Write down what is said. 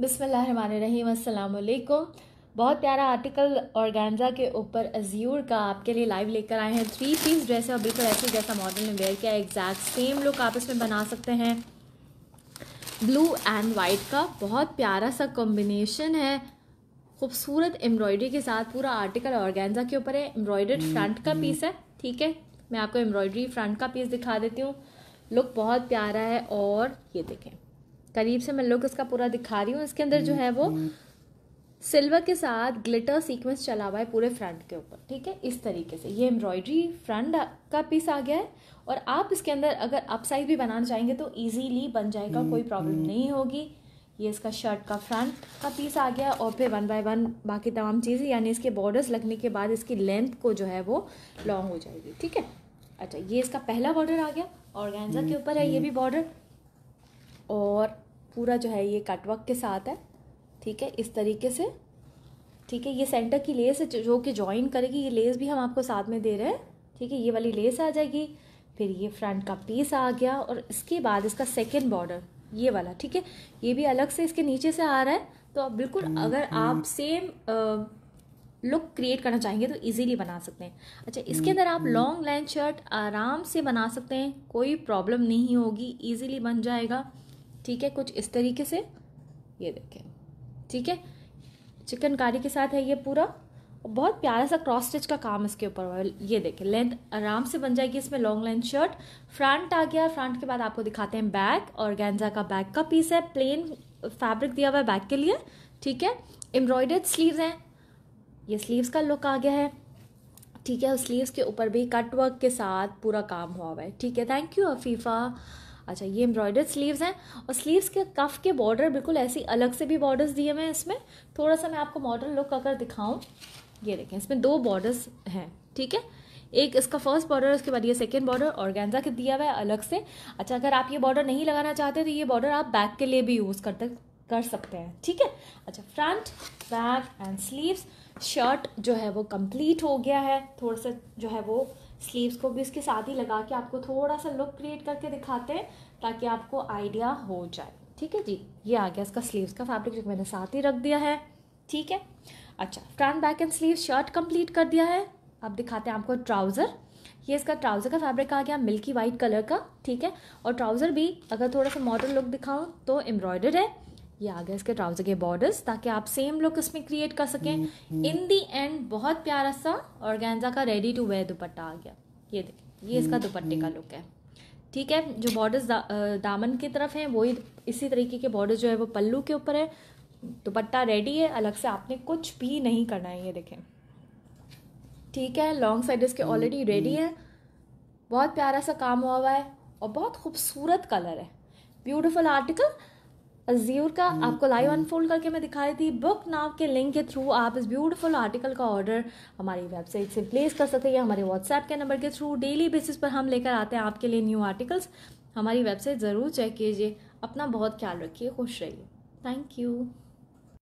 बिसमीम अल्लाम बहुत प्यारा आर्टिकल ऑर्गेन्जा के ऊपर अज्यूर का आपके लिए लाइव लेकर आए हैं थ्री पीस ड्रेस है और बिल्कुल ऐसे जैसा मॉडल ने वेयर किया एग्जैक्ट सेम लुक आप इसमें बना सकते हैं ब्लू एंड वाइट का बहुत प्यारा सा कॉम्बिनेशन है खूबसूरत एम्ब्रॉयडरी के साथ पूरा आर्टिकल ऑर्गेन्जा के ऊपर है एम्ब्रॉयडर्ड फ्रंट का पीस है ठीक है मैं आपको एम्ब्रॉयडरी फ्रंट का पीस दिखा देती हूँ लुक बहुत प्यारा है और ये देखें करीब से मैं लुक इसका पूरा दिखा रही हूँ इसके अंदर जो है वो सिल्वर हम्म, हम्म। के साथ ग्लिटर सीक्वेंस चला हुआ है पूरे फ्रंट के ऊपर ठीक है इस तरीके से ये एम्ब्रॉयडरी फ्रंट का पीस आ गया है और आप इसके अंदर अगर अप साइज भी बनाना चाहेंगे तो इजीली बन जाएगा कोई प्रॉब्लम हम्म, नहीं होगी ये इसका शर्ट का फ्रंट का पीस आ गया और फिर वन बाय वन बाकी तमाम चीज़ें यानी इसके बॉर्डर्स लगने के बाद इसकी लेंथ को जो है वो लॉन्ग हो जाएगी ठीक है अच्छा ये इसका पहला बॉर्डर आ गया और के ऊपर है ये भी बॉर्डर और पूरा जो है ये कटवर्क के साथ है ठीक है इस तरीके से ठीक है ये सेंटर की लेस है जो कि ज्वाइन करेगी ये लेस भी हम आपको साथ में दे रहे हैं ठीक है ये वाली लेस आ जाएगी फिर ये फ्रंट का पीस आ गया और इसके बाद इसका सेकेंड बॉर्डर ये वाला ठीक है ये भी अलग से इसके नीचे से आ रहा है तो आप बिल्कुल अगर हम्म, आप सेम लुक क्रिएट करना चाहेंगे तो इजीली बना सकते हैं अच्छा इसके हम्म, अंदर आप लॉन्ग लाइन शर्ट आराम से बना सकते हैं कोई प्रॉब्लम नहीं होगी इजीली बन जाएगा ठीक है कुछ इस तरीके से ये देखें ठीक है चिकनकारी के साथ है ये पूरा और बहुत प्यारा सा क्रॉस स्टिच का काम इसके ऊपर हुआ है ये देखें लेंथ आराम से बन जाएगी इसमें लॉन्ग लेंथ शर्ट फ्रंट आ गया फ्रंट के बाद आपको दिखाते हैं बैक और गेंजा का बैक का पीस है प्लेन फैब्रिक दिया हुआ है बैक के लिए ठीक है एम्ब्रॉयडर्ड स्लीव्स हैं ये स्लीव्स का लुक आ गया है ठीक है उस स्लीव्स के ऊपर भी कट वर्क के साथ पूरा काम हुआ हुआ है ठीक है थैंक यू अफीफ़ा अच्छा ये एम्ब्रॉयडर्ड स्लीव्स हैं और स्लीव्स के कफ के बॉर्डर बिल्कुल ऐसी अलग से भी बॉर्डर्स दिए हुए हैं इसमें थोड़ा सा मैं आपको मॉडर्न लुक अगर दिखाऊँ ये देखें इसमें दो बॉर्डर्स हैं ठीक है एक इसका फर्स्ट बॉर्डर उसके बाद ये सेकेंड बॉर्डर और गेंजा के दिया हुआ है अलग से अच्छा अगर आप ये बॉर्डर नहीं लगाना चाहते तो ये बॉर्डर आप बैक के लिए भी यूज़ करते कर सकते हैं ठीक है अच्छा front back and sleeves shirt जो है वो कंप्लीट हो गया है थोड़ा सा जो है वो स्लीव्स को भी इसके साथ ही लगा के आपको थोड़ा सा लुक क्रिएट करके दिखाते हैं ताकि आपको आइडिया हो जाए ठीक है जी ये आ गया इसका स्लीव्स का फैब्रिक जो मैंने साथ ही रख दिया है ठीक है अच्छा front back and sleeve shirt complete कर दिया है अब दिखाते हैं आपको ट्राउज़र ये इसका ट्राउज़र का फैब्रिक आ गया मिल्की वाइट कलर का ठीक है और ट्राउज़र भी अगर थोड़ा सा मॉडर्न लुक दिखाऊँ तो एम्ब्रॉयडर है ये आ गया इसके ट्राउजर के बॉर्डर्स ताकि आप सेम लुक इसमें क्रिएट कर सकें इन दी एंड बहुत प्यारा सा ऑर्गेन्जा का रेडी टू वेयर दुपट्टा आ गया ये देखें ये इसका हम्म, दुपट्टे का लुक हम्म। है ठीक है जो बॉर्डर्स दा, दामन की तरफ हैं वही इसी तरीके के बॉर्डर जो है वो पल्लू के ऊपर है दुपट्टा रेडी है अलग से आपने कुछ भी नहीं करना है ये देखें ठीक है लॉन्ग साइड इसके ऑलरेडी रेडी है बहुत प्यारा सा काम हुआ हुआ है और बहुत खूबसूरत कलर है ब्यूटिफुल आर्टिकल अज्यूर का hmm. आपको लाइव अनफोल्ड करके मैं दिखाई थी बुक नाव के लिंक के थ्रू आप इस ब्यूटीफुल आर्टिकल का ऑर्डर हमारी वेबसाइट से प्लेस कर सकते हैं हमारे व्हाट्सएप के नंबर के थ्रू डेली बेसिस पर हम लेकर आते हैं आपके लिए न्यू आर्टिकल्स हमारी वेबसाइट ज़रूर चेक कीजिए अपना बहुत ख्याल रखिए खुश रहिए थैंक यू